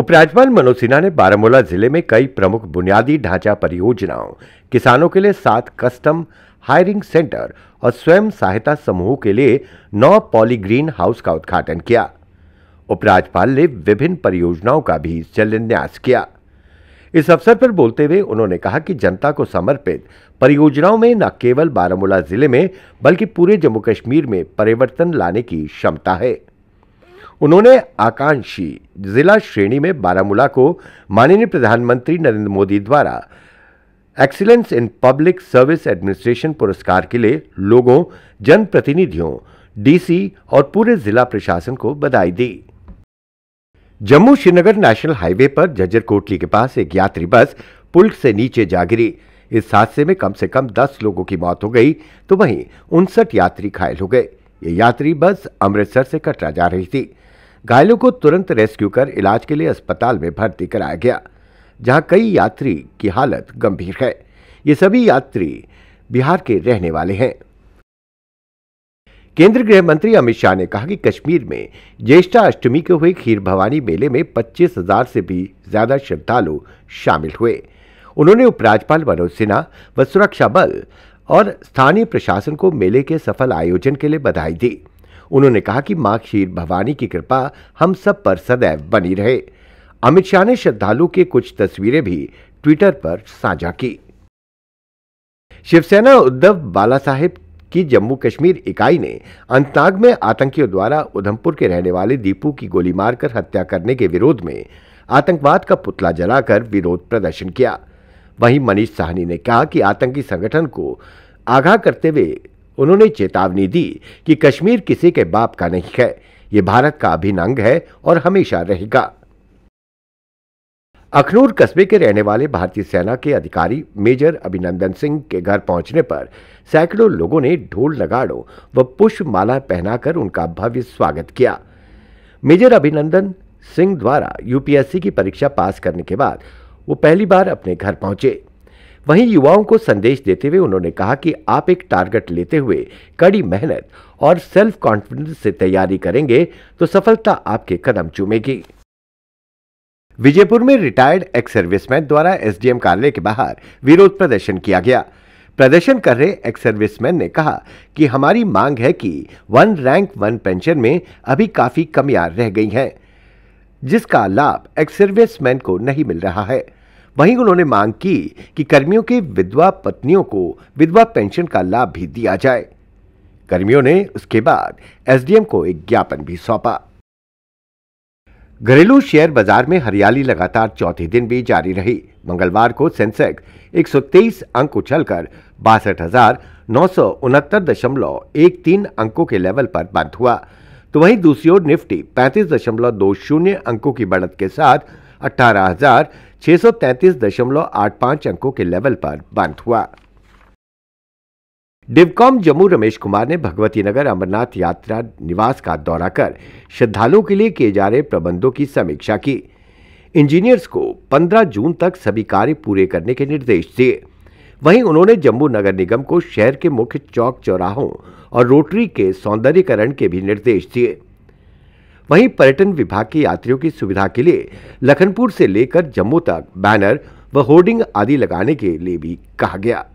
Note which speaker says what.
Speaker 1: उपराज्यपाल मनोज सिन्हा ने बारामूला जिले में कई प्रमुख बुनियादी ढांचा परियोजनाओं किसानों के लिए सात कस्टम हायरिंग सेंटर और स्वयं सहायता समूह के लिए नौ पॉलीग्रीन हाउस का उद्घाटन किया उपराज्यपाल ने विभिन्न परियोजनाओं का भी शिलान्यास किया इस अवसर पर बोलते हुए उन्होंने कहा कि जनता को समर्पित परियोजनाओं में न केवल बारामूला जिले में बल्कि पूरे जम्मू कश्मीर में परिवर्तन लाने की क्षमता है उन्होंने आकांक्षी जिला श्रेणी में बारामूला को माननीय प्रधानमंत्री नरेंद्र मोदी द्वारा excellence in public service administration पुरस्कार के लिए लोगों जनप्रतिनिधियों डीसी और पूरे जिला प्रशासन को बधाई दी जम्मू श्रीनगर नेशनल हाईवे पर झज्जर कोटली के पास एक यात्री बस पुल से नीचे जा गिरी इस हादसे में कम से कम 10 लोगों की मौत हो गई तो वहीं उनसठ यात्री घायल हो गए ये यात्री बस अमृतसर से कटरा जा रही थी घायलों को तुरंत रेस्क्यू कर इलाज के लिए अस्पताल में भर्ती कराया गया जहां कई यात्री की हालत गंभीर है ये सभी यात्री बिहार के रहने वाले हैं केंद्रीय गृह मंत्री अमित शाह ने कहा कि कश्मीर में ज्येष्ठा अष्टमी के हुए खीर भवानी मेले में पच्चीस हजार से भी ज्यादा श्रद्धालु शामिल हुए उन्होंने उपराज्यपाल मनोज सिन्हा व सुरक्षा बल और स्थानीय प्रशासन को मेले के सफल आयोजन के लिए बधाई दी उन्होंने कहा कि मां क्षीर भवानी की कृपा हम सब पर सदैव बनी रहे अमित शाह ने श्रद्धालु की कुछ तस्वीरें भी ट्विटर पर साझा की शिवसेना उद्धव बाला साहेब की जम्मू कश्मीर इकाई ने अंतनाग में आतंकियों द्वारा उधमपुर के रहने वाले दीपू की गोली मारकर हत्या करने के विरोध में आतंकवाद का पुतला जलाकर विरोध प्रदर्शन किया वहीं मनीष साहनी ने कहा कि आतंकी संगठन को आगाह करते हुए उन्होंने चेतावनी दी कि कश्मीर किसी के बाप का नहीं है ये भारत का अभिन्न अंग है और हमेशा रहेगा अखनूर कस्बे के रहने वाले भारतीय सेना के अधिकारी मेजर अभिनंदन सिंह के घर पहुंचने पर सैकड़ों लोगों ने ढोल लगाड़ो व पुष्प माला पहनाकर उनका भव्य स्वागत किया मेजर अभिनंदन सिंह द्वारा यूपीएससी की परीक्षा पास करने के बाद वो पहली बार अपने घर पहुंचे वहीं युवाओं को संदेश देते हुए उन्होंने कहा कि आप एक टारगेट लेते हुए कड़ी मेहनत और सेल्फ कॉन्फिडेंस से तैयारी करेंगे तो सफलता आपके कदम चूमेगी विजयपुर में रिटायर्ड एक्स सर्विसमैन द्वारा एसडीएम कार्यालय के बाहर विरोध प्रदर्शन किया गया प्रदर्शन कर रहे एक्स सर्विसमैन ने कहा कि हमारी मांग है कि वन रैंक वन पेंशन में अभी काफी कमियां रह गई हैं जिसका लाभ एक्स सर्विसमैन को नहीं मिल रहा है वहीं उन्होंने मांग की कि कर्मियों के विधवा पत्नियों को विधवा पेंशन का लाभ भी दिया जाए कर्मियों ने उसके बाद एसडीएम को एक ज्ञापन भी सौंपा घरेलू शेयर बाजार में हरियाली लगातार चौथे दिन भी जारी रही मंगलवार को सेंसेक्स 123 अंक उछलकर बासठ हजार नौ सौ उनहत्तर दशमलव एक तीन अंकों के लेवल पर बंद हुआ तो वहीं दूसरी ओर निफ्टी पैंतीस दशमलव दो शून्य अंकों की बढ़त के साथ अठारह अंकों के लेवल पर बंद हुआ डिवकॉम जम्मू रमेश कुमार ने भगवती नगर अमरनाथ यात्रा निवास का दौरा कर श्रद्धालुओं के लिए किए जा रहे प्रबंधों की समीक्षा की इंजीनियर्स को 15 जून तक सभी कार्य पूरे करने के निर्देश दिए वहीं उन्होंने जम्मू नगर निगम को शहर के मुख्य चौक चौराहों और रोटरी के सौंदर्यकरण के भी निर्देश दिए वहीं पर्यटन विभाग के यात्रियों की सुविधा के लिए लखनपुर से लेकर जम्मू तक बैनर व होर्डिंग आदि लगाने के लिए भी कहा गया